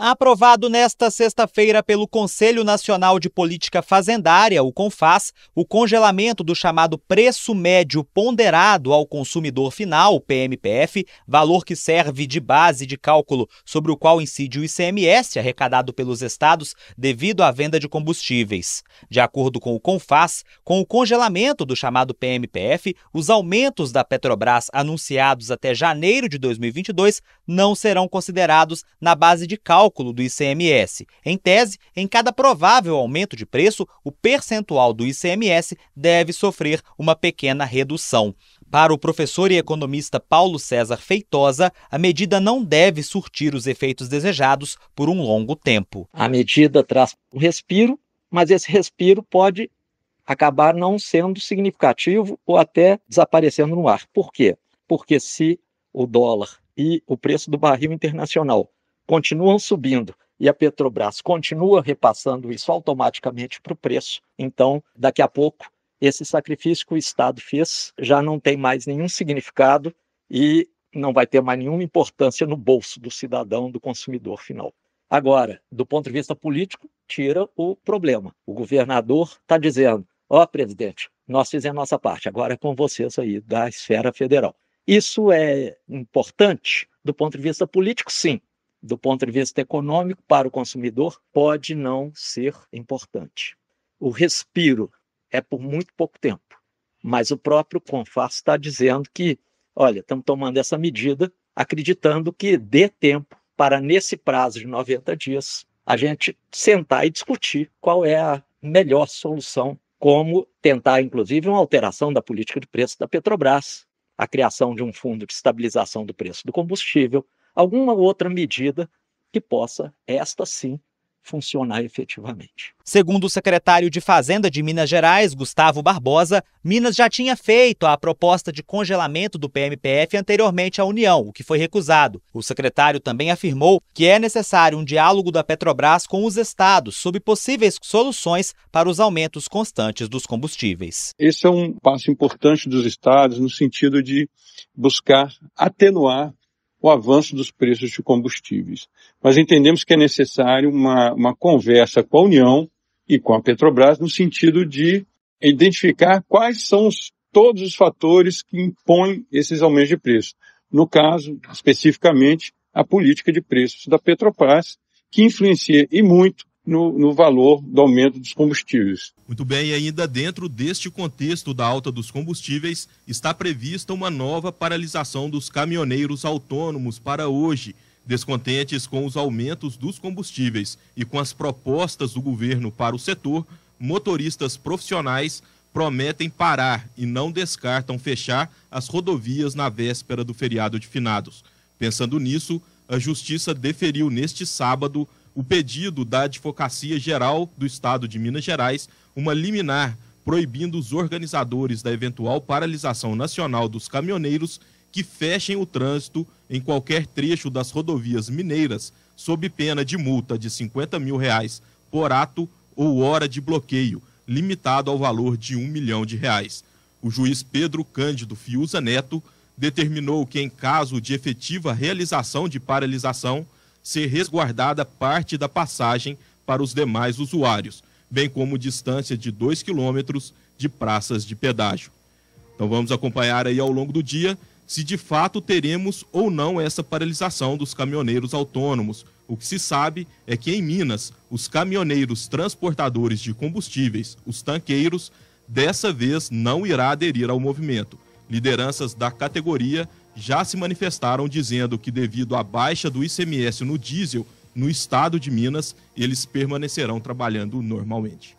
Aprovado nesta sexta-feira pelo Conselho Nacional de Política Fazendária, o CONFAS, o congelamento do chamado preço médio ponderado ao consumidor final, PMPF, valor que serve de base de cálculo sobre o qual incide o ICMS arrecadado pelos estados devido à venda de combustíveis. De acordo com o CONFAS, com o congelamento do chamado PMPF, os aumentos da Petrobras anunciados até janeiro de 2022 não serão considerados na base de cálculo cálculo do ICMS. Em tese, em cada provável aumento de preço, o percentual do ICMS deve sofrer uma pequena redução. Para o professor e economista Paulo César Feitosa, a medida não deve surtir os efeitos desejados por um longo tempo. A medida traz um respiro, mas esse respiro pode acabar não sendo significativo ou até desaparecendo no ar. Por quê? Porque se o dólar e o preço do barril internacional continuam subindo e a Petrobras continua repassando isso automaticamente para o preço, então daqui a pouco esse sacrifício que o Estado fez já não tem mais nenhum significado e não vai ter mais nenhuma importância no bolso do cidadão, do consumidor final. Agora, do ponto de vista político, tira o problema. O governador está dizendo: ó, oh, presidente, nós fizemos nossa parte, agora é com vocês aí da esfera federal. Isso é importante do ponto de vista político, sim, do ponto de vista econômico para o consumidor pode não ser importante. O respiro é por muito pouco tempo, mas o próprio CONFAS está dizendo que, olha, estamos tomando essa medida acreditando que dê tempo para, nesse prazo de 90 dias, a gente sentar e discutir qual é a melhor solução, como tentar, inclusive, uma alteração da política de preço da Petrobras, a criação de um fundo de estabilização do preço do combustível, alguma outra medida que possa, esta sim, funcionar efetivamente. Segundo o secretário de Fazenda de Minas Gerais, Gustavo Barbosa, Minas já tinha feito a proposta de congelamento do PMPF anteriormente à União, o que foi recusado. O secretário também afirmou que é necessário um diálogo da Petrobras com os estados sobre possíveis soluções para os aumentos constantes dos combustíveis. Esse é um passo importante dos estados no sentido de buscar atenuar o avanço dos preços de combustíveis. Mas entendemos que é necessário uma, uma conversa com a União e com a Petrobras no sentido de identificar quais são os, todos os fatores que impõem esses aumentos de preço. No caso, especificamente, a política de preços da Petrobras, que influencia e muito no, no, valor do aumento dos combustíveis. Muito bem, e ainda dentro deste contexto da alta dos combustíveis, está prevista uma nova paralisação dos caminhoneiros autônomos para hoje. Descontentes com os aumentos dos combustíveis e com as propostas do governo para o setor, motoristas profissionais prometem parar e não descartam fechar as rodovias na véspera do feriado de finados. Pensando nisso, a Justiça deferiu neste sábado o pedido da Advocacia Geral do Estado de Minas Gerais uma liminar proibindo os organizadores da eventual paralisação nacional dos caminhoneiros que fechem o trânsito em qualquer trecho das rodovias mineiras sob pena de multa de 50 mil reais por ato ou hora de bloqueio, limitado ao valor de um milhão de reais. O juiz Pedro Cândido Fiuza Neto determinou que, em caso de efetiva realização de paralisação, ser resguardada parte da passagem para os demais usuários, bem como distância de 2 quilômetros de praças de pedágio. Então vamos acompanhar aí ao longo do dia se de fato teremos ou não essa paralisação dos caminhoneiros autônomos. O que se sabe é que em Minas, os caminhoneiros transportadores de combustíveis, os tanqueiros, dessa vez não irá aderir ao movimento. Lideranças da categoria já se manifestaram dizendo que, devido à baixa do ICMS no diesel no estado de Minas, eles permanecerão trabalhando normalmente.